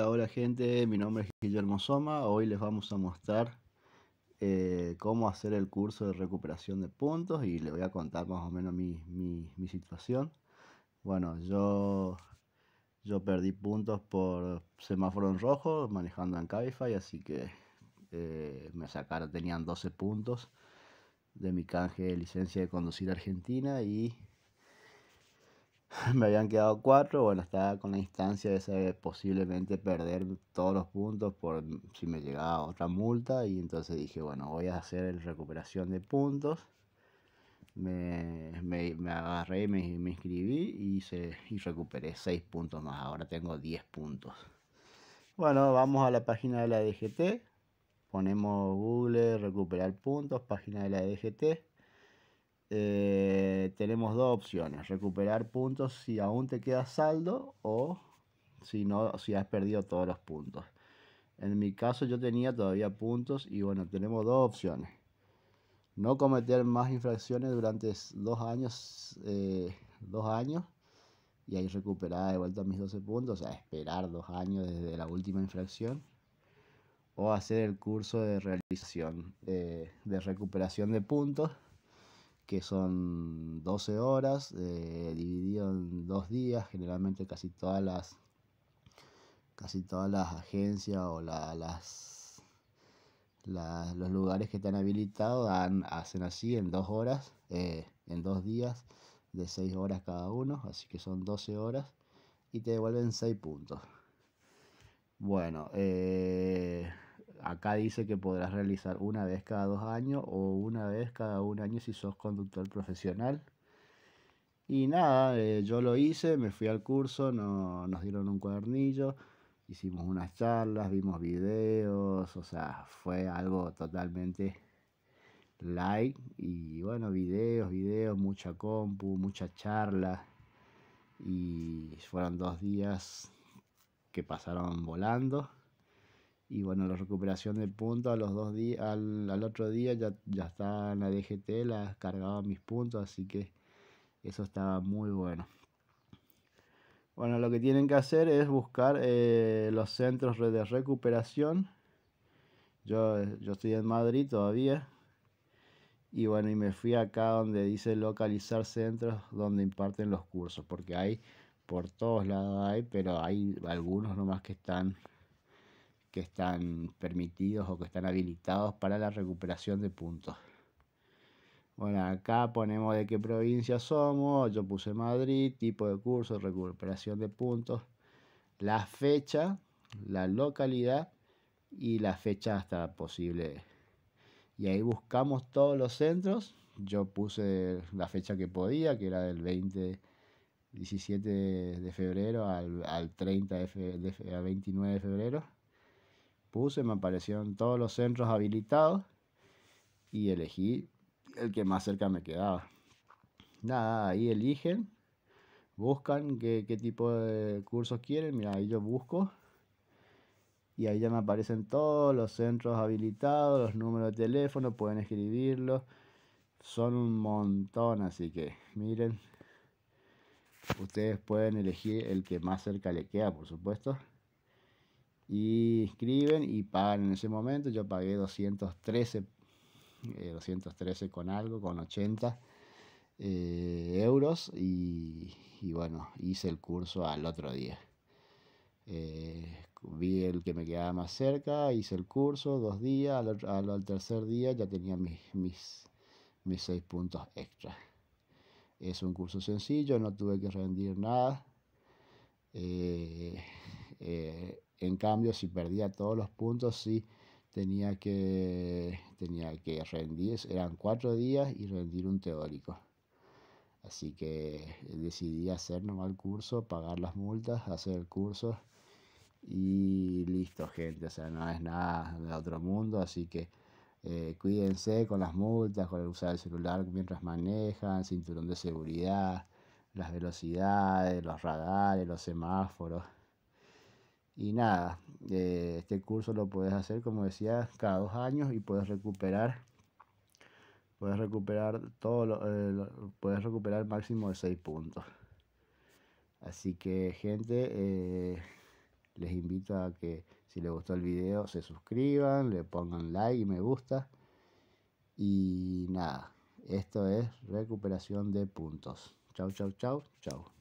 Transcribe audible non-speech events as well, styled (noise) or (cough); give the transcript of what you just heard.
Hola gente, mi nombre es Guillermo Soma. Hoy les vamos a mostrar eh, cómo hacer el curso de recuperación de puntos y les voy a contar más o menos mi, situación. Bueno, yo, yo perdí puntos por semáforo en rojo manejando en Cabify, así que eh, me sacaron, tenían 12 puntos de mi canje de licencia de conducir Argentina y (laughs) me habían quedado cuatro, bueno, estaba con la instancia de saber posiblemente perder todos los puntos por si me llegaba otra multa y entonces dije, bueno, voy a hacer el recuperación de puntos. Me, agarré, me, me inscribí y, se recuperé seis puntos más, ahora tengo 10 puntos. Bueno, vamos a la página de la DGT, ponemos Google, recuperar puntos, página de la DGT eh, tenemos dos opciones, recuperar puntos si aún te queda saldo o si no, si has perdido todos los puntos. En mi caso yo tenía todavía puntos y bueno, tenemos dos opciones. No cometer más infracciones durante dos años, eh, dos años y ahí recuperar de vuelta mis 12 puntos, o sea, esperar dos años desde la última infracción o hacer el curso de realización, eh, de recuperación de puntos que son 12 horas, eh, dividido en dos días, generalmente casi todas las casi todas las agencias o la, las, los lugares que están habilitados dan, hacen así en dos horas, eh, en dos días de seis horas cada uno, así que son 12 horas y te devuelven 6 puntos. Bueno, eh, acá dice que podrás realizar una vez cada dos años o una vez cada un año si sos conductor profesional. Y nada, eh, yo lo hice, me fui al curso, nos dieron un cuadernillo, hicimos unas charlas, vimos videos, o sea, fue algo totalmente light. Y bueno, videos, videos, mucha compu, mucha charla. Y fueron dos días que pasaron volando. Y bueno, la recuperación de puntos a los dos días, al, otro día ya, ya en la DGT, las cargaba mis puntos, así que eso estaba muy bueno. Bueno, lo que tienen que hacer es buscar eh, los centros de recuperación. Yo, yo estoy en Madrid todavía. Y bueno, y me fui acá donde dice localizar centros donde imparten los cursos, porque hay por todos lados hay, pero hay algunos nomás que están que están permitidos o que están habilitados para la recuperación de puntos. Bueno, acá ponemos de qué provincia somos, yo puse Madrid, tipo de curso, recuperación de puntos, la fecha, la localidad y la fecha hasta posible. Y ahí buscamos todos los centros, yo puse la fecha que podía, que era del 20 17 de febrero al, 30 de, 29 de febrero puse, me aparecieron todos los centros habilitados y elegí el que más cerca me quedaba. Nada, ahí eligen, buscan qué, qué tipo de cursos quieren, mira, ahí yo busco y ahí ya me aparecen todos los centros habilitados, los números de teléfono, pueden escribirlos. Son un montón, así que miren, ustedes pueden elegir el que más cerca le queda, por supuesto y escriben y pagan en ese momento. Yo pagué 213, 213 eh, con algo, con 80 eh, euros y, y, bueno, hice el curso al otro día. Eh, vi el que me quedaba más cerca, hice el curso dos días, al, al, tercer día ya tenía mis, mis, seis puntos extra. Es un curso sencillo, no tuve que rendir nada. En cambio, si perdía todos los puntos, sí tenía que, tenía que rendir, eran cuatro días y rendir un teórico. Así que eh, decidí hacer nomás el curso, pagar las multas, hacer el curso y listo, gente. O sea, no es nada de otro mundo, así que eh, cuídense con las multas, con el usar el celular mientras manejan, cinturón de seguridad, las velocidades, los radares, los semáforos. Y nada, eh, este curso lo puedes hacer, como decía, cada dos años y puedes recuperar. Puedes recuperar todo lo, eh, puedes recuperar máximo de 6 puntos. Así que gente, eh, les invito a que si les gustó el video se suscriban, le pongan like y me gusta. Y nada, esto es recuperación de puntos. Chau, chau, chau, chau.